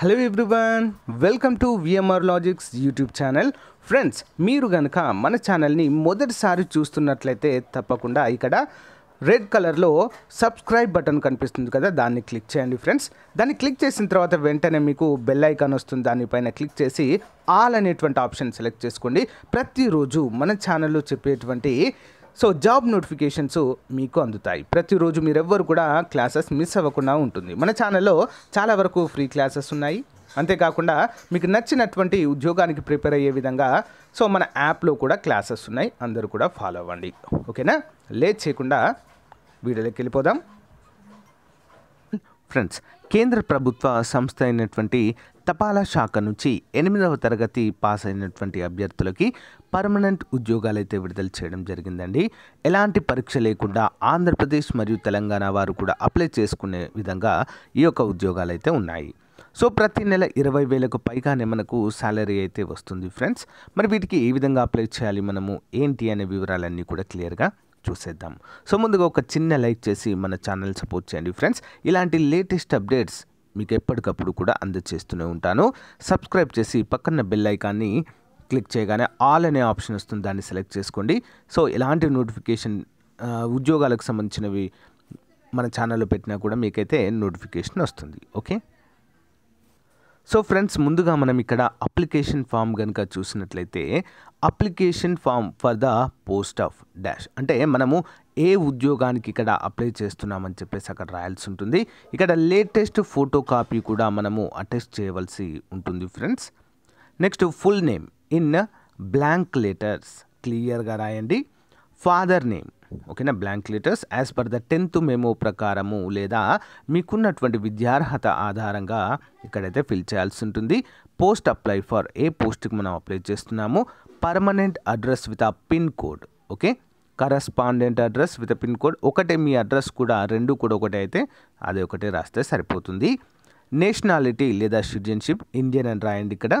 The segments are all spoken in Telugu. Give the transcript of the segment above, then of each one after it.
hello everyone welcome to VMR logics YouTube channel friends మీరు కనుక మన ఛానల్ని మొదటిసారి చూస్తున్నట్లయితే తప్పకుండా ఇక్కడ రెడ్ కలర్లో సబ్స్క్రైబ్ బటన్ కనిపిస్తుంది కదా దాన్ని క్లిక్ చేయండి ఫ్రెండ్స్ దాన్ని క్లిక్ చేసిన తర్వాత వెంటనే మీకు బెల్ ఐకాన్ వస్తుంది దానిపైన క్లిక్ చేసి ఆల్ అనేటువంటి ఆప్షన్ సెలెక్ట్ చేసుకోండి ప్రతిరోజు మన ఛానల్లో చెప్పేటువంటి సో జాబ్ నోటిఫికేషన్స్ మీకు అందుతాయి ప్రతిరోజు మీరెవ్వరు కూడా క్లాసెస్ మిస్ అవ్వకుండా ఉంటుంది మన ఛానల్లో చాలా వరకు ఫ్రీ క్లాసెస్ ఉన్నాయి అంతేకాకుండా మీకు నచ్చినటువంటి ఉద్యోగానికి ప్రిపేర్ అయ్యే విధంగా సో మన యాప్లో కూడా క్లాసెస్ ఉన్నాయి అందరూ కూడా ఫాలో అవ్వండి ఓకేనా లేట్ చేయకుండా వీడియోలోకి వెళ్ళిపోదాం ఫ్రెండ్స్ కేంద్ర ప్రభుత్వ సంస్థ అయినటువంటి తపాలా శాఖ నుంచి ఎనిమిదవ తరగతి పాస్ అయినటువంటి అభ్యర్థులకి పర్మనెంట్ ఉద్యోగాలు అయితే విడుదల చేయడం జరిగిందండి ఎలాంటి పరీక్ష లేకుండా ఆంధ్రప్రదేశ్ మరియు తెలంగాణ వారు కూడా అప్లై చేసుకునే విధంగా ఈ యొక్క ఉద్యోగాలు అయితే ఉన్నాయి సో ప్రతి నెల ఇరవై వేలకు పైగానే మనకు శాలరీ అయితే వస్తుంది ఫ్రెండ్స్ మరి వీటికి ఏ విధంగా అప్లై చేయాలి మనము ఏంటి అనే వివరాలన్నీ కూడా క్లియర్గా చూసేద్దాం సో ముందుగా ఒక చిన్న లైక్ చేసి మన ఛానల్ సపోర్ట్ చేయండి ఫ్రెండ్స్ ఇలాంటి లేటెస్ట్ అప్డేట్స్ మీకు ఎప్పటికప్పుడు కూడా అందజేస్తూనే ఉంటాను సబ్స్క్రైబ్ చేసి పక్కన బెల్ ఐకాన్ని క్లిక్ చేయగానే ఆల్ అనే ఆప్షన్ వస్తుంది దాన్ని సెలెక్ట్ చేసుకోండి సో ఎలాంటి నోటిఫికేషన్ ఉద్యోగాలకు సంబంధించినవి మన ఛానల్లో పెట్టినా కూడా మీకైతే నోటిఫికేషన్ వస్తుంది ఓకే సో ఫ్రెండ్స్ ముందుగా మనం ఇక్కడ అప్లికేషన్ ఫామ్ కనుక చూసినట్లయితే application form for the post of dash అంటే మనము ఏ ఉద్యోగానికి ఇక్కడ అప్లై చేస్తున్నామని చెప్పేసి అక్కడ రాయాల్సి ఉంటుంది ఇక్కడ లేటెస్ట్ ఫోటో కాపీ కూడా మనము అటెస్ట్ చేయవలసి ఉంటుంది friends next full name in blank letters క్లియర్గా రాయండి ఫాదర్ నేమ్ ఓకేనా blank letters as per the tenth memo ప్రకారము లేదా మీకున్నటువంటి విద్యార్హత ఆధారంగా ఇక్కడైతే ఫిల్ చేయాల్సి ఉంటుంది పోస్ట్ అప్లై ఫర్ ఏ పోస్ట్కి మనం అప్లై చేస్తున్నాము permanent address with a pin code okay correspondent address with pin code ఒకటే మీ అడ్రస్ కూడా రెండు కూడా ఒకటే అయితే అది ఒకటే రాస్తే సరిపోతుంది నేషనాలిటీ లేదా సిటిజన్షిప్ ఇండియన్ అని రాయండి ఇక్కడ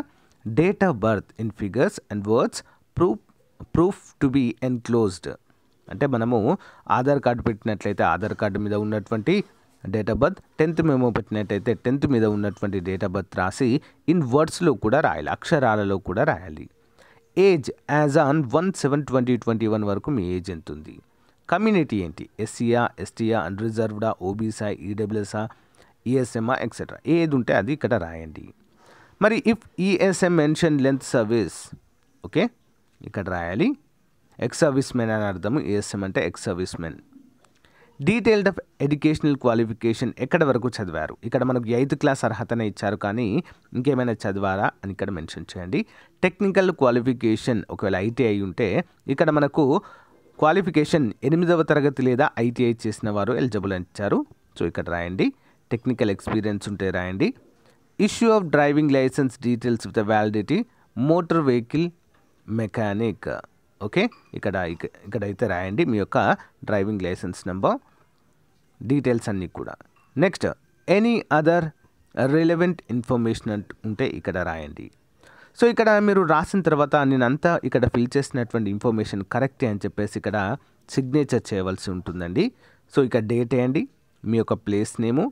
date of birth in figures and words proof proof to be enclosed అంటే మనము ఆధార్ కార్డు పెట్టినట్లయితే ఆధార్ కార్డు మీద ఉన్నటువంటి డేట్ ఆఫ్ బర్త్ టెన్త్ మేము పెట్టినట్టయితే టెన్త్ మీద ఉన్నటువంటి డేట్ ఆఫ్ బర్త్ రాసి ఇన్ వర్డ్స్లో కూడా రాయాలి అక్షరాలలో కూడా రాయాలి age as on one seven twenty twenty one వరకు మీ ఏజ్ ఎంత ఉంది కమ్యూనిటీ ఏంటి ఎస్సీయా అన్ అన్రిజర్వ్డా ఓబీసా ఈడబ్ల్యూఎస్ఆ ఈఎస్ఎంఆ ఎక్సెట్రా ఏది ఉంటే అది ఇక్కడ రాయండి మరి if ESM mention length service okay ఇక్కడ రాయాలి ఎక్స్ సర్వీస్ మెన్ అని అర్థము ఈఎస్ఎం అంటే ex servicemen detailed of educational qualification ఎక్కడ వరకు చదివారు ఇక్కడ మనకు ఎయిత్ క్లాస్ అర్హతనే ఇచ్చారు కానీ ఇంకేమైనా చదివారా అని ఇక్కడ మెన్షన్ చేయండి టెక్నికల్ క్వాలిఫికేషన్ ఒకవేళ ఐటీఐ ఉంటే ఇక్కడ మనకు క్వాలిఫికేషన్ ఎనిమిదవ తరగతి లేదా ఐటీఐ చేసిన వారు ఎలిజిబుల్ అని ఇచ్చారు సో ఇక్కడ రాయండి టెక్నికల్ ఎక్స్పీరియన్స్ ఉంటే రాయండి issue of driving licence details with validity motor vehicle mechanic okay ఇక్కడ ఇక్కడైతే రాయండి మీ యొక్క డ్రైవింగ్ లైసెన్స్ నెంబర్ డీటెయిల్స్ అన్నీ కూడా next any other relevant information ఉంటే ఇక్కడ రాయండి సో ఇక్కడ మీరు రాసిన తర్వాత నేనంతా ఇక్కడ ఫిల్ చేసినటువంటి ఇన్ఫర్మేషన్ కరెక్టే అని చెప్పేసి ఇక్కడ సిగ్నేచర్ చేయవలసి ఉంటుందండి సో ఇక్కడ డేట్ వేయండి మీ యొక్క place name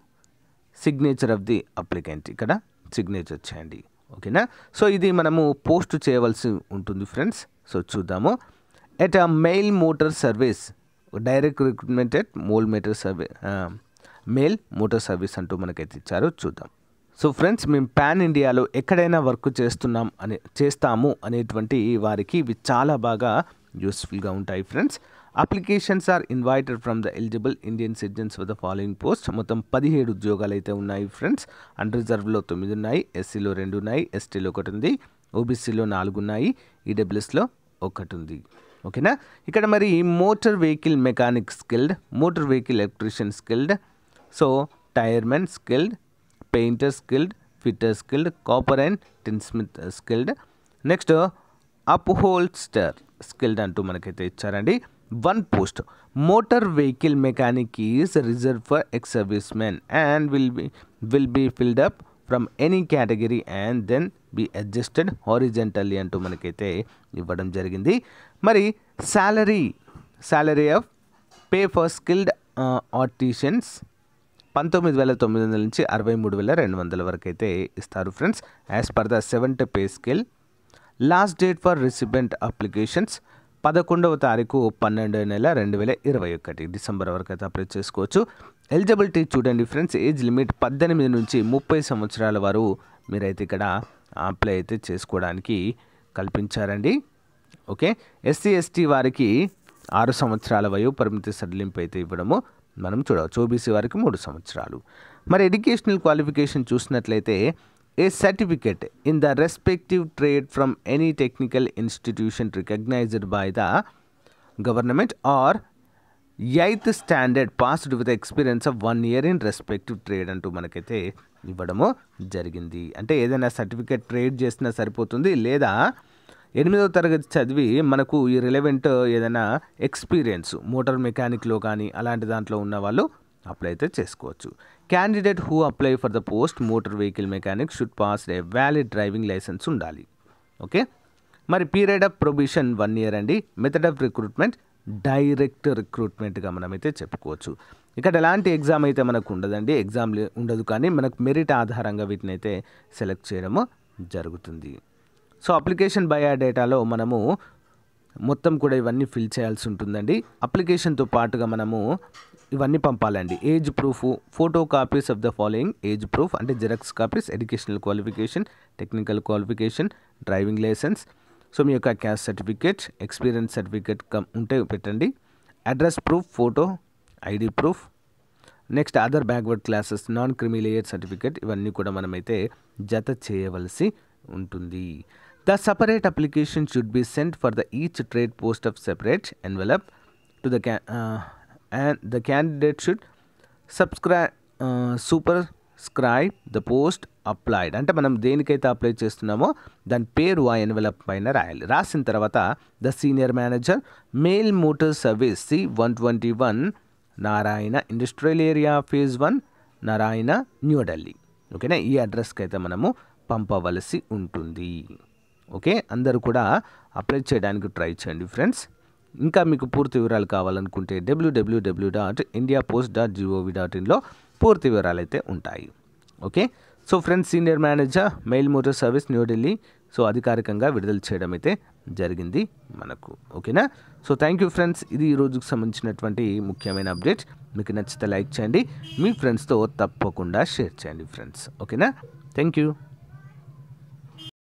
signature of the applicant ఇక్కడ సిగ్నేచర్ చేయండి ఓకేనా సో ఇది మనము పోస్ట్ చేయవలసి ఉంటుంది ఫ్రెండ్స్ సో చూద్దాము at a mail motor service direct recruitment at mail motor service mail motor service అంటూ మనకైతే ఇచ్చారు చూద్దాం సో ఫ్రెండ్స్ మేము పాన్ ఇండియాలో ఎక్కడైనా వర్క్ చేస్తున్నాం అనే చేస్తాము అనేటువంటి వారికి ఇవి చాలా బాగా యూస్ఫుల్గా ఉంటాయి friends applications are invited from the eligible Indian citizens with the following post మొత్తం పదిహేడు ఉద్యోగాలు అయితే ఉన్నాయి ఫ్రెండ్స్ అన్రిజర్వ్లో తొమ్మిది ఉన్నాయి ఎస్సీలో రెండు ఉన్నాయి ఎస్టీలో ఒకటి ఉంది ఓబీసీలో నాలుగు ఉన్నాయి ఈడబ్ల్యూఎస్లో e ఒకటి ఉంది ఓకేనా ఇక్కడ మరి motor vehicle mechanic skilled motor vehicle electrician skilled so tyremen skilled painter skilled fitter skilled copper and tinsmith smith skilled next upholsterer skilled అంటూ మనకైతే ఇచ్చారండి one post motor vehicle mechanic is reserve for ex servicemen and will be will be filled up from any category and then be adjusted horizontally అంటూ మనకైతే ఇవ్వడం జరిగింది మరి salary salary of pay for skilled artisans పంతొమ్మిది వేల తొమ్మిది వందల నుంచి అరవై మూడు వేల రెండు వందల వరకు అయితే ఇస్తారు friends as per the seventh pay skill last date for recipient applications పదకొండవ తారీఖు పన్నెండవ నెల రెండు వేల ఇరవై ఒకటి డిసెంబర్ వరకు అయితే అప్లై చేసుకోవచ్చు ఎలిజిబిలిటీ చూడండి ఫ్రెండ్స్ ఏజ్ లిమిట్ పద్దెనిమిది నుంచి ముప్పై సంవత్సరాల వారు మీరైతే ఇక్కడ అప్లై అయితే చేసుకోవడానికి కల్పించారండి ఓకే ఎస్సీ ఎస్టీ వారికి ఆరు సంవత్సరాల వయో పరిమితి సడలింపు అయితే ఇవ్వడము మనం చూడవచ్చు ఓబీసీ వారికి మూడు సంవత్సరాలు మరి ఎడ్యుకేషనల్ క్వాలిఫికేషన్ చూసినట్లయితే a certificate in the respective trade from any technical institution recognized by the government or eighth standard passed with experience of one year in respective trade అంటూ మనకైతే ఇవ్వడము జరిగింది అంటే ఏదైనా సర్టిఫికేట్ ట్రేడ్ చేసినా సరిపోతుంది లేదా ఎనిమిదవ తరగతి చదివి మనకు ఈ రిలవెంట్ ఏదైనా ఎక్స్పీరియన్స్ మోటార్ మెకానిక్లో కానీ అలాంటి దాంట్లో ఉన్న వాళ్ళు అప్లై అయితే చేసుకోవచ్చు candidate who apply for the post motor vehicle mechanic should pass a valid driving licence ఉండాలి ఓకే మరి period of probation one year అండి మెథడ్ ఆఫ్ రిక్రూట్మెంట్ డైరెక్ట్ రిక్రూట్మెంట్గా మనమైతే చెప్పుకోవచ్చు ఇక్కడ ఎలాంటి ఎగ్జామ్ అయితే మనకు ఉండదండి ఎగ్జామ్ ఉండదు కానీ మనకు మెరిట్ ఆధారంగా వీటిని అయితే సెలెక్ట్ చేయడము జరుగుతుంది సో అప్లికేషన్ బయా డేటాలో మనము మొత్తం కూడా ఇవన్నీ ఫిల్ చేయాల్సి ఉంటుందండి అప్లికేషన్తో పాటుగా మనము ఇవన్నీ పంపాలండి age proof photo copies of the following age proof అంటే xerox copies educational qualification technical qualification driving licence so మీ యొక్క క్యాస్ట్ సర్టిఫికేట్ ఎక్స్పీరియన్స్ సర్టిఫికేట్ ఉంటే పెట్టండి address proof photo ID proof next other backward classes non creamy layer certificate ఇవన్నీ కూడా మనమైతే జత చేయవలసి ఉంటుంది the separate application should be sent for the each trade post of separate envelope to the క్యా అండ్ ద క్యాండిడేట్ షుడ్ సబ్స్క్రై superscribe the post applied అంటే మనం దేనికైతే అప్లై చేస్తున్నామో దాని పేరు ఆ ఎన్వెలప్ పైన రాయాలి రాసిన తర్వాత the senior manager mail motor service C one twenty one Narayana industrial area phase one Narayana New Delhi ఓకేనా ఈ అడ్రస్కి అయితే మనము పంపవలసి ఉంటుంది ఓకే అందరూ కూడా అప్లై చేయడానికి ట్రై చేయండి ఫ్రెండ్స్ ఇంకా మీకు పూర్తి వివరాలు కావాలనుకుంటే డబ్ల్యూడబ్ల్యూడబ్ల్యూ dot India post dot g o v dot ఇన్లో పూర్తి వివరాలు అయితే ఉంటాయి okay so friends senior manager mail motor service New Delhi so అధికారికంగా విడుదల చేయడం అయితే జరిగింది మనకు ఓకేనా సో థ్యాంక్ యూ ఫ్రెండ్స్ ఇది ఈరోజుకు సంబంధించినటువంటి ముఖ్యమైన అప్డేట్ మీకు నచ్చితే లైక్ చేయండి మీ ఫ్రెండ్స్తో తప్పకుండా షేర్ చేయండి ఫ్రెండ్స్ ఓకేనా థ్యాంక్ యూ